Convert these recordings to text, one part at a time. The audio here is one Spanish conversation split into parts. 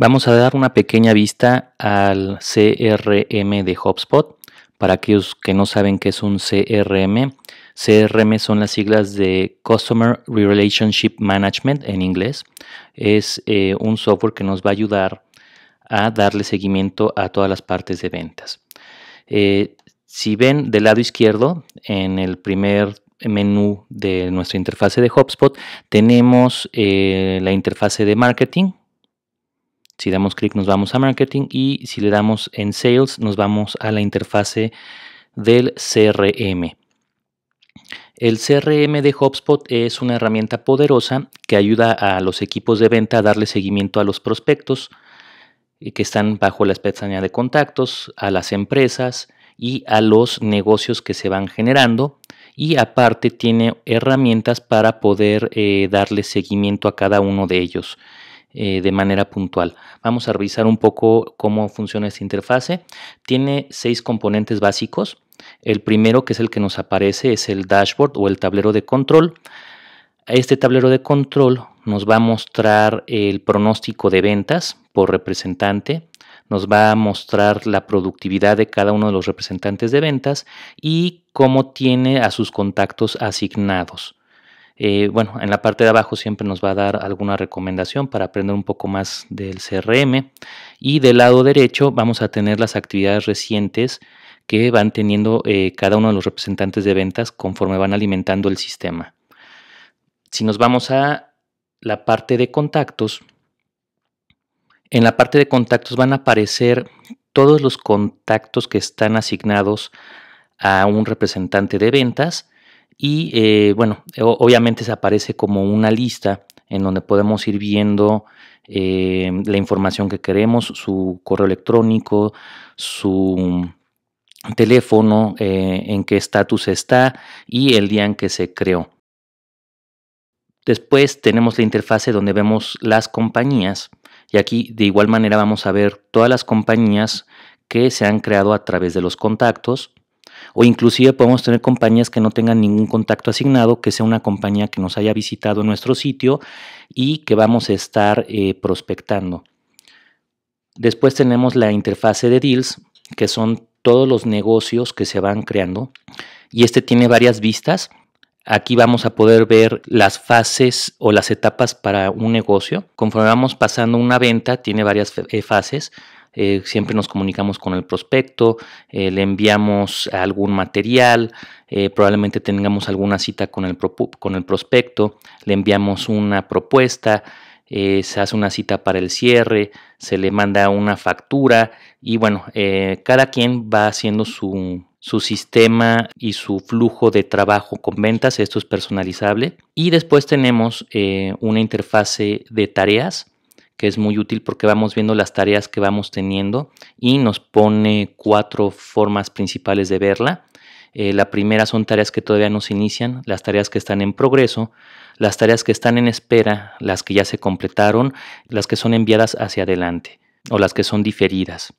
Vamos a dar una pequeña vista al CRM de HubSpot. Para aquellos que no saben qué es un CRM, CRM son las siglas de Customer Relationship Management en inglés. Es eh, un software que nos va a ayudar a darle seguimiento a todas las partes de ventas. Eh, si ven del lado izquierdo, en el primer menú de nuestra interfase de HubSpot, tenemos eh, la interfase de marketing, si damos clic nos vamos a marketing y si le damos en sales nos vamos a la interfase del CRM. El CRM de HubSpot es una herramienta poderosa que ayuda a los equipos de venta a darle seguimiento a los prospectos eh, que están bajo la pestaña de contactos, a las empresas y a los negocios que se van generando. Y aparte tiene herramientas para poder eh, darle seguimiento a cada uno de ellos. Eh, de manera puntual. Vamos a revisar un poco cómo funciona esta interfase. Tiene seis componentes básicos. El primero, que es el que nos aparece, es el dashboard o el tablero de control. Este tablero de control nos va a mostrar el pronóstico de ventas por representante, nos va a mostrar la productividad de cada uno de los representantes de ventas y cómo tiene a sus contactos asignados. Eh, bueno, en la parte de abajo siempre nos va a dar alguna recomendación para aprender un poco más del CRM. Y del lado derecho vamos a tener las actividades recientes que van teniendo eh, cada uno de los representantes de ventas conforme van alimentando el sistema. Si nos vamos a la parte de contactos, en la parte de contactos van a aparecer todos los contactos que están asignados a un representante de ventas y eh, bueno, obviamente se aparece como una lista en donde podemos ir viendo eh, la información que queremos, su correo electrónico, su teléfono, eh, en qué estatus está y el día en que se creó. Después tenemos la interfase donde vemos las compañías y aquí de igual manera vamos a ver todas las compañías que se han creado a través de los contactos o inclusive podemos tener compañías que no tengan ningún contacto asignado, que sea una compañía que nos haya visitado en nuestro sitio y que vamos a estar eh, prospectando. Después tenemos la interfase de deals, que son todos los negocios que se van creando. Y este tiene varias vistas. Aquí vamos a poder ver las fases o las etapas para un negocio. Conforme vamos pasando una venta, tiene varias eh, fases. Eh, siempre nos comunicamos con el prospecto, eh, le enviamos algún material, eh, probablemente tengamos alguna cita con el, prospecto, le enviamos una propuesta, se hace una cita para el cierre, se le manda una factura y bueno, cada quien va haciendo su, sistema y su flujo de trabajo con ventas, esto es personalizable. Y después tenemos una interfase de tareas que es muy útil porque vamos viendo las tareas que vamos teniendo y nos pone cuatro formas principales de verla. Eh, la primera son tareas que todavía no se inician, las tareas que están en progreso, las tareas que están en espera, las que ya se completaron, las que son enviadas hacia adelante o las que son diferidas.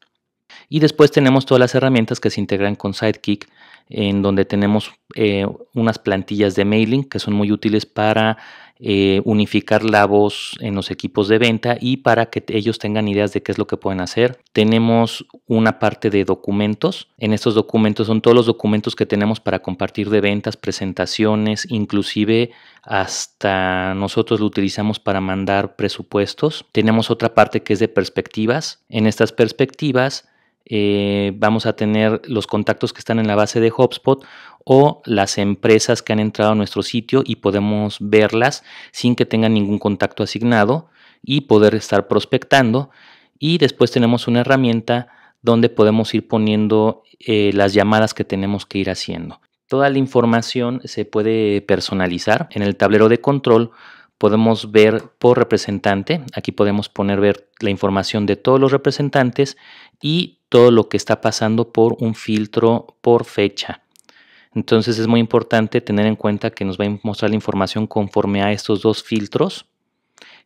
Y después tenemos todas las herramientas que se integran con Sidekick, en donde tenemos eh, unas plantillas de mailing que son muy útiles para eh, unificar la voz en los equipos de venta y para que ellos tengan ideas de qué es lo que pueden hacer. Tenemos una parte de documentos. En estos documentos son todos los documentos que tenemos para compartir de ventas, presentaciones, inclusive hasta nosotros lo utilizamos para mandar presupuestos. Tenemos otra parte que es de perspectivas. En estas perspectivas eh, vamos a tener los contactos que están en la base de HubSpot o las empresas que han entrado a nuestro sitio y podemos verlas sin que tengan ningún contacto asignado y poder estar prospectando. Y después tenemos una herramienta donde podemos ir poniendo eh, las llamadas que tenemos que ir haciendo. Toda la información se puede personalizar. En el tablero de control podemos ver por representante. Aquí podemos poner ver la información de todos los representantes y todo lo que está pasando por un filtro por fecha. Entonces es muy importante tener en cuenta que nos va a mostrar la información conforme a estos dos filtros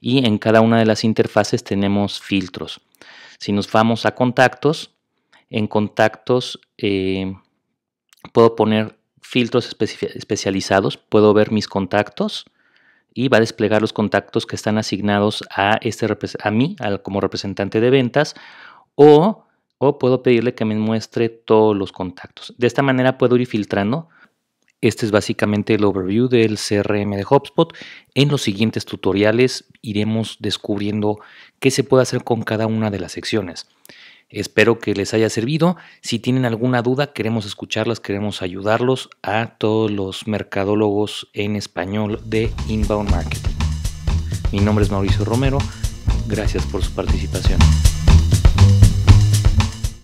y en cada una de las interfaces tenemos filtros. Si nos vamos a contactos, en contactos eh, puedo poner filtros especializados, puedo ver mis contactos y va a desplegar los contactos que están asignados a, este, a mí como representante de ventas o puedo pedirle que me muestre todos los contactos. De esta manera puedo ir filtrando. Este es básicamente el overview del CRM de HubSpot. En los siguientes tutoriales iremos descubriendo qué se puede hacer con cada una de las secciones. Espero que les haya servido. Si tienen alguna duda, queremos escucharlas, queremos ayudarlos a todos los mercadólogos en español de Inbound Marketing. Mi nombre es Mauricio Romero. Gracias por su participación.